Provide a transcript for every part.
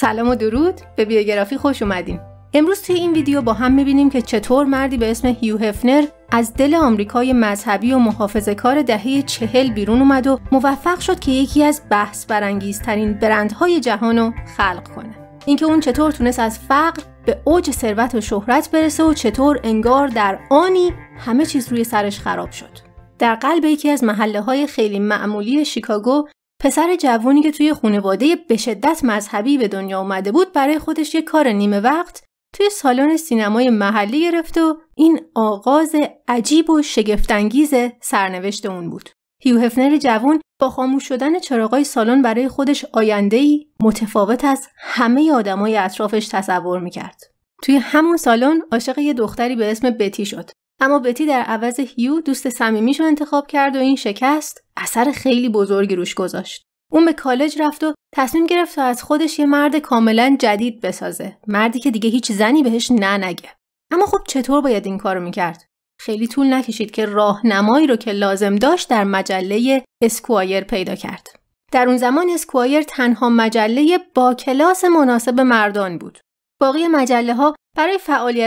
سلام و درود به بیوگرافی خوش اومدین امروز توی این ویدیو با هم میبینیم که چطور مردی به اسم هیو هفنر از دل آمریکای مذهبی و محافظه کار دهه چهل بیرون اومد و موفق شد که یکی از بحث برانگیزترین برندهای جهان رو خلق کنه اینکه اون چطور تونست از فقر به اوج ثروت و شهرت برسه و چطور انگار در آنی همه چیز روی سرش خراب شد در قلب یکی از محله های خیلی معمولی شیکاگو پسر جوانی که توی خانواده به شدت مذهبی به دنیا اومده بود برای خودش یه کار نیمه وقت توی سالن سینمای محلی گرفت و این آغاز عجیب و شگفتانگیز سرنوشت اون بود. هیو هفنر جوون با خاموش شدن چراغای سالن برای خودش آینده‌ای متفاوت از همه آدمای اطرافش تصور میکرد. توی همون سالن عاشق یه دختری به اسم بتی شد اما بتی در عوض هیو دوست صمیمیش رو انتخاب کرد و این شکست اثر خیلی بزرگی روش گذاشت اون به کالج رفت و تصمیم گرفت تا از خودش یه مرد کاملا جدید بسازه مردی که دیگه هیچ زنی بهش ننگه. نگه اما خب چطور باید این کارو میکرد خیلی طول نکشید که راهنمایی رو که لازم داشت در مجله اسکوایر پیدا کرد در اون زمان اسکوایر تنها مجله با کلاس مناسب مردان بود باقی مجله ها برای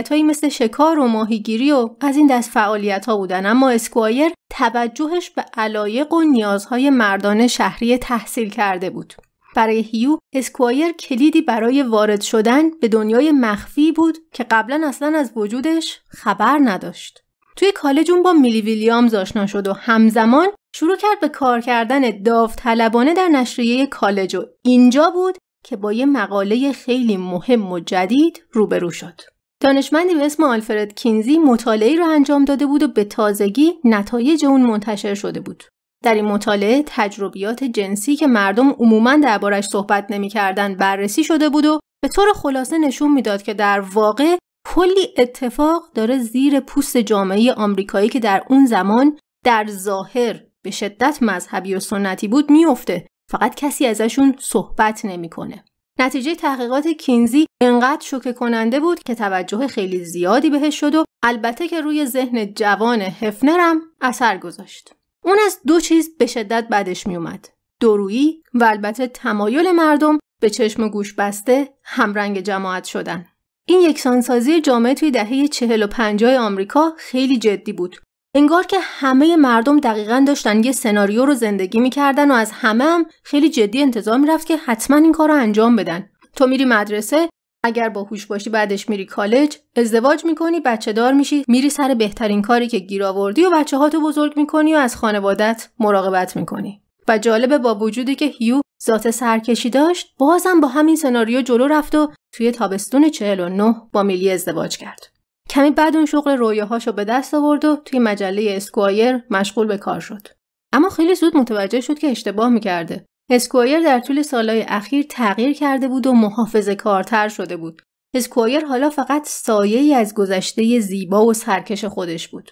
هایی مثل شکار و ماهیگیری و از این دست فعالیت ها بودن اما اسکوایر توجهش به علایق و نیازهای مردان شهری تحصیل کرده بود. برای هیو اسکوایر کلیدی برای وارد شدن به دنیای مخفی بود که قبلا اصلا از وجودش خبر نداشت. توی کالج اون با میلی ویلیامز آشنا شد و همزمان شروع کرد به کار کردن داوطلبانه در نشریه کالج و اینجا بود که با یه مقاله خیلی مهم و جدید روبرو شد. دانشمندی به اسم آلفرد کینزی مطالعه را انجام داده بود و به تازگی نتایج اون منتشر شده بود. در این مطالعه تجربیات جنسی که مردم عموما دربارش صحبت نمیکردند بررسی شده بود و به طور خلاصه نشون میداد که در واقع کلی اتفاق داره زیر پوست جامعه آمریکایی که در اون زمان در ظاهر به شدت مذهبی و سنتی بود میفته فقط کسی ازشون صحبت نمیکنه. نتیجه تحقیقات کینزی انقدر شوکه کننده بود که توجه خیلی زیادی بهش شد و البته که روی ذهن جوان هفنرم اثر گذاشت. اون از دو چیز به شدت بدش میومد. درویی و البته تمایل مردم به چشم و گوش بسته همرنگ جماعت شدن. این یکسانسازی جامعه توی دهه چهل و پنجاه آمریکا خیلی جدی بود انگار که همه مردم دقیقا داشتن یه سناریو رو زندگی میکردن و از همه هم خیلی جدی انتظار میرفت که حتما این کار رو انجام بدن تو میری مدرسه اگر باهوش باشی بعدش میری کالج ازدواج میکنی بچه دار میشی میری سر بهترین کاری که گیر آوردی و بچه هاتو بزرگ میکنی و از خانوادت مراقبت میکنی و جالبه با وجودی که هیو ذات سرکشی داشت بازم با همین سناریو جلو رفت و توی تابستون 49 با میلی ازدواج کرد کمی بعد اون شغل رویاهاشو به دست آورد و توی مجله اسکوایر مشغول به کار شد. اما خیلی زود متوجه شد که اشتباه میکرده. اسکوایر در طول سالهای اخیر تغییر کرده بود و محافظه کارتر شده بود. اسکوایر حالا فقط سایه ای از گذشته زیبا و سرکش خودش بود.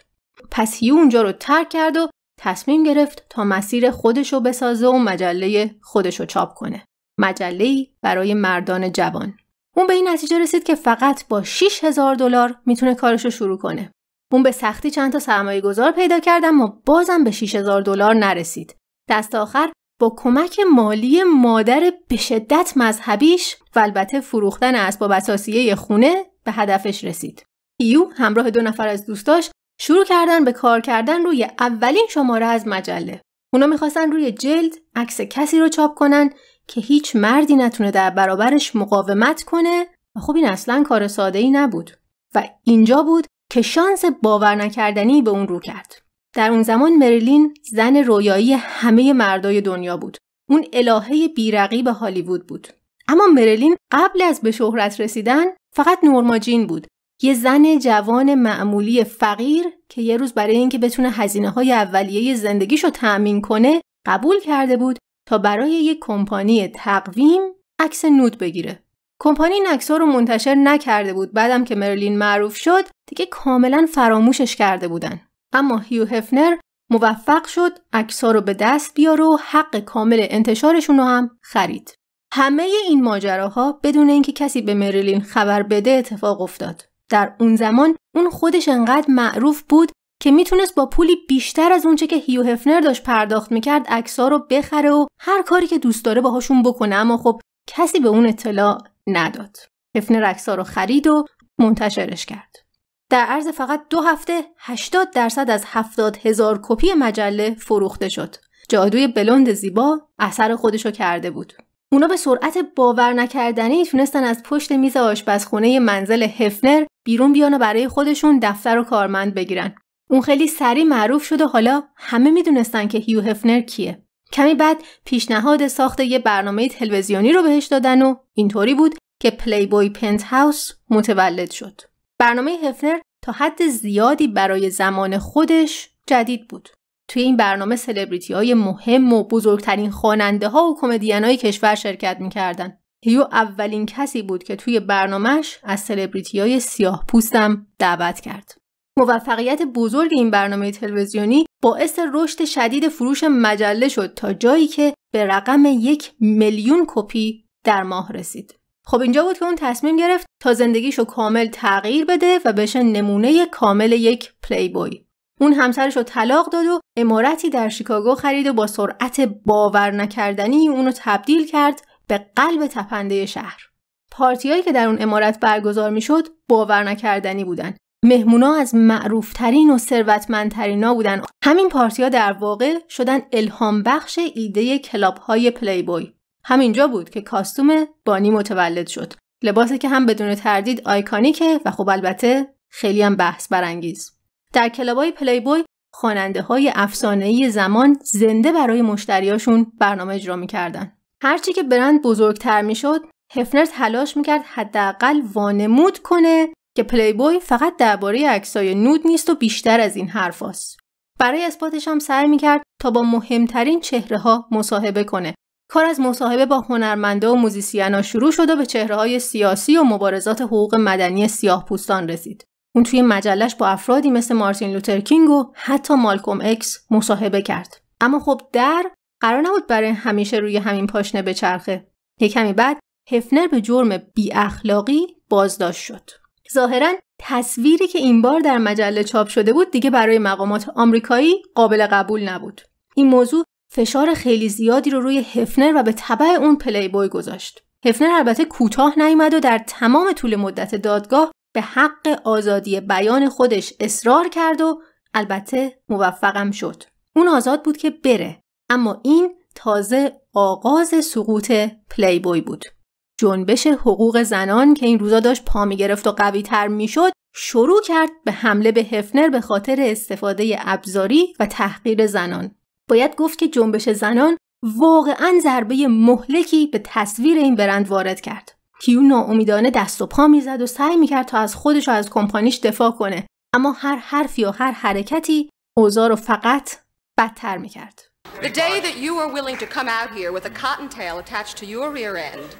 پس هیو اونجا رو ترک کرد و تصمیم گرفت تا مسیر خودش رو بسازه و مجله خودش رو چاپ کنه. مجله برای مردان جوان. اون به این نتیجه رسید که فقط با 6000 دلار میتونه کارش رو شروع کنه. اون به سختی چند تا سرمایه گذار پیدا کرد اما بازم به 6000 دلار نرسید. دست آخر با کمک مالی مادر به شدت مذهبیش و البته فروختن اسباب اساسیه خونه به هدفش رسید. ایو همراه دو نفر از دوستاش شروع کردن به کار کردن روی اولین شماره از مجله. اونا میخواستن روی جلد عکس کسی رو چاپ کنن که هیچ مردی نتونه در برابرش مقاومت کنه و خب این اصلا کار ساده ای نبود و اینجا بود که شانس باور نکردنی به اون رو کرد. در اون زمان مریلین زن رویایی همه مردای دنیا بود. اون الهه به هالیوود بود. اما مریلین قبل از به شهرت رسیدن فقط نورماجین بود. یه زن جوان معمولی فقیر که یه روز برای اینکه بتونه هزینه های اولیه زندگیش تأمین کنه قبول کرده بود تا برای یک کمپانی تقویم عکس نود بگیره. کمپانی این ها رو منتشر نکرده بود بعدم که مرلین معروف شد دیگه کاملا فراموشش کرده بودن. اما هیو هفنر موفق شد ها رو به دست بیاره و حق کامل انتشارشون رو هم خرید. همه این ماجراها بدون اینکه کسی به مرلین خبر بده اتفاق افتاد. در اون زمان اون خودش انقدر معروف بود که میتونست با پولی بیشتر از اونچه که هیو هفنر داشت پرداخت میکرد عکس‌ها رو بخره و هر کاری که دوست داره باهاشون بکنه اما خب کسی به اون اطلاع نداد. هفنر عکس‌ها رو خرید و منتشرش کرد. در عرض فقط دو هفته 80 درصد از 70 هزار کپی مجله فروخته شد. جادوی بلند زیبا اثر خودشو کرده بود. اونا به سرعت باور نکردنی تونستن از پشت میز آشپزخونه منزل هفنر بیرون بیان و برای خودشون دفتر و کارمند بگیرن. اون خیلی سریع معروف شد و حالا همه میدونستن که هیو هفنر کیه. کمی بعد پیشنهاد ساخت یه برنامه تلویزیونی رو بهش دادن و اینطوری بود که پلی بوی پنت هاوس متولد شد. برنامه هفنر تا حد زیادی برای زمان خودش جدید بود. توی این برنامه سلبریتی های مهم و بزرگترین خواننده ها و کمدین های کشور شرکت میکردن. هیو اولین کسی بود که توی برنامهش از سلبریتی های سیاه پوستم دعوت کرد. موفقیت بزرگ این برنامه تلویزیونی باعث رشد شدید فروش مجله شد تا جایی که به رقم یک میلیون کپی در ماه رسید. خب اینجا بود که اون تصمیم گرفت تا زندگیشو کامل تغییر بده و بشه نمونه کامل یک پلی بوی. اون همسرش رو طلاق داد و امارتی در شیکاگو خرید و با سرعت باور نکردنی اونو تبدیل کرد به قلب تپنده شهر. پارتیایی که در اون امارت برگزار میشد باور نکردنی بودن مهمونا از معروفترین و ثروتمندترینا بودن همین پارتیا در واقع شدن الهام بخش ایده کلاب های پلی بوی همینجا بود که کاستوم بانی متولد شد لباسی که هم بدون تردید آیکانیکه و خب البته خیلی هم بحث برانگیز در های پلی بوی خواننده های افسانه زمان زنده برای مشتریاشون برنامه اجرا میکردن هرچی که برند بزرگتر میشد هفنر تلاش میکرد حداقل وانمود کنه که پلیبوی فقط درباره عکسای نود نیست و بیشتر از این حرفاست. برای اثباتش هم سعی میکرد تا با مهمترین چهره ها مصاحبه کنه. کار از مصاحبه با هنرمنده و موزیسینا شروع شد و به چهره های سیاسی و مبارزات حقوق مدنی سیاه پوستان رسید. اون توی مجلش با افرادی مثل مارتین لوترکینگ و حتی مالکوم اکس مصاحبه کرد. اما خب در قرار نبود برای همیشه روی همین پاشنه بچرخه. یک کمی بعد هفنر به جرم بی اخلاقی بازداشت شد. ظاهرا تصویری که این بار در مجله چاپ شده بود دیگه برای مقامات آمریکایی قابل قبول نبود این موضوع فشار خیلی زیادی رو روی هفنر و به تبع اون پلی بوی گذاشت هفنر البته کوتاه نیامد و در تمام طول مدت دادگاه به حق آزادی بیان خودش اصرار کرد و البته موفقم شد اون آزاد بود که بره اما این تازه آغاز سقوط پلی بوی بود جنبش حقوق زنان که این روزا داشت پا می گرفت و قوی تر می شد شروع کرد به حمله به هفنر به خاطر استفاده ابزاری و تحقیر زنان. باید گفت که جنبش زنان واقعا ضربه مهلکی به تصویر این برند وارد کرد. کیو ناامیدانه دست و پا زد و سعی میکرد تا از خودش و از کمپانیش دفاع کنه اما هر حرفی و هر حرکتی اوضاع رو فقط بدتر میکرد. The day that you are willing to come out here with a cottontail attached to your rear end.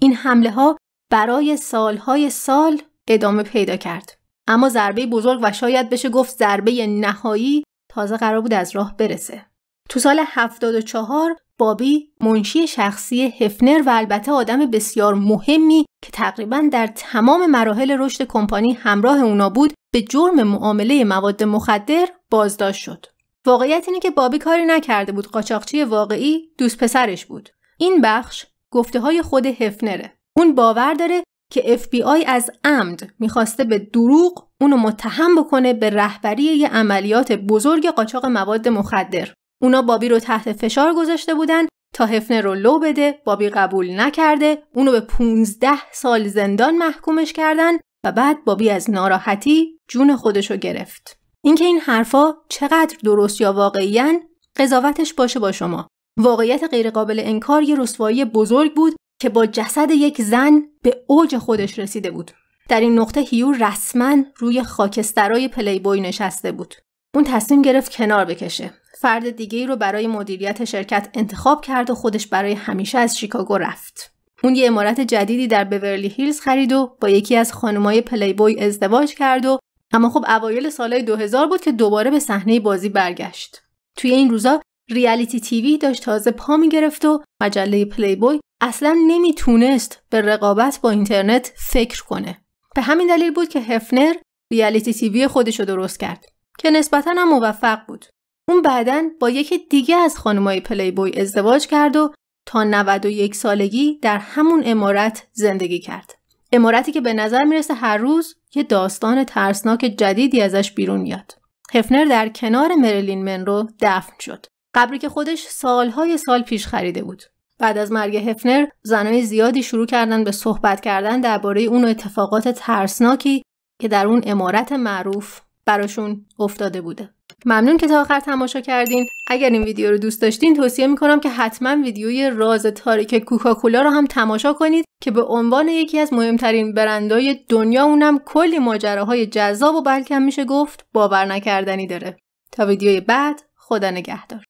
این حمله ها برای های سال ادامه پیدا کرد. اما ضربه بزرگ و شاید بشه گفت ضربه نهایی تازه قرار بود از راه برسه. تو سال 74 بابی منشی شخصی هفنر و البته آدم بسیار مهمی که تقریبا در تمام مراحل رشد کمپانی همراه اونا بود به جرم معامله مواد مخدر بازداشت شد. واقعیت اینه که بابی کاری نکرده بود قاچاقچی واقعی دوست پسرش بود. این بخش گفته های خود هفنره. اون باور داره که FBI از عمد میخواسته به دروغ اونو متهم بکنه به رهبری یه عملیات بزرگ قاچاق مواد مخدر. اونا بابی رو تحت فشار گذاشته بودن تا هفنه رو لو بده بابی قبول نکرده اونو به 15 سال زندان محکومش کردن و بعد بابی از ناراحتی جون خودشو گرفت اینکه این حرفا چقدر درست یا واقعیان قضاوتش باشه با شما واقعیت غیرقابل انکار یه رسوایی بزرگ بود که با جسد یک زن به اوج خودش رسیده بود در این نقطه هیو رسما روی خاکسترای پلیبوی نشسته بود اون تصمیم گرفت کنار بکشه فرد دیگه ای رو برای مدیریت شرکت انتخاب کرد و خودش برای همیشه از شیکاگو رفت. اون یه امارت جدیدی در بورلی هیلز خرید و با یکی از خانمای بوی ازدواج کرد و اما خب اوایل سالهای 2000 بود که دوباره به صحنه بازی برگشت. توی این روزا ریالیتی تیوی داشت تازه پا می گرفت و مجله بوی اصلا نمیتونست به رقابت با اینترنت فکر کنه. به همین دلیل بود که هفنر ریالیتی تیوی خودش رو درست کرد که نسبتا هم موفق بود. اون بعدا با یکی دیگه از خانمای پلی بوی ازدواج کرد و تا 91 سالگی در همون امارت زندگی کرد. امارتی که به نظر میرسه هر روز یه داستان ترسناک جدیدی ازش بیرون میاد. هفنر در کنار مریلین منرو دفن شد. قبری که خودش سالهای سال پیش خریده بود. بعد از مرگ هفنر زنای زیادی شروع کردن به صحبت کردن درباره اون اتفاقات ترسناکی که در اون امارت معروف براشون افتاده بوده ممنون که تا آخر تماشا کردین اگر این ویدیو رو دوست داشتین توصیه میکنم که حتما ویدیوی راز تاریک کوکاکولا رو هم تماشا کنید که به عنوان یکی از مهمترین برندهای دنیا اونم کلی ماجراهای جذاب و بلکه میشه گفت باور نکردنی داره تا ویدیوی بعد خدا نگهدار